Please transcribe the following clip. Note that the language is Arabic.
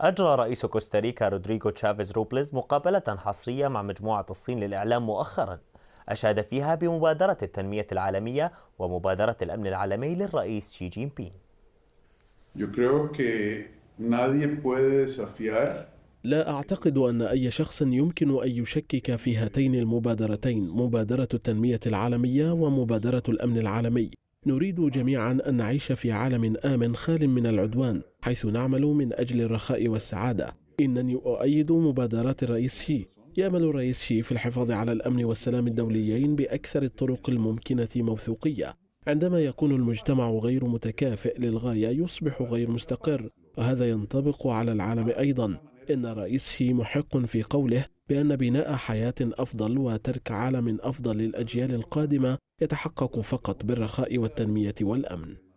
أجرى رئيس كوستاريكا رودريغو تشافيز روبلز مقابلة حصرية مع مجموعة الصين للإعلام مؤخرا أشاد فيها بمبادرة التنمية العالمية ومبادرة الأمن العالمي للرئيس شي جين بين لا أعتقد أن أي شخص يمكن أن يشكك في هاتين المبادرتين مبادرة التنمية العالمية ومبادرة الأمن العالمي نريد جميعا أن نعيش في عالم آمن خال من العدوان حيث نعمل من أجل الرخاء والسعادة إنني أؤيد مبادرات الرئيس شي يأمل الرئيس شي في الحفاظ على الأمن والسلام الدوليين بأكثر الطرق الممكنة موثوقية عندما يكون المجتمع غير متكافئ للغاية يصبح غير مستقر وهذا ينطبق على العالم أيضا إن الرئيس شي محق في قوله بأن بناء حياة أفضل وترك عالم أفضل للأجيال القادمة يتحقق فقط بالرخاء والتنمية والأمن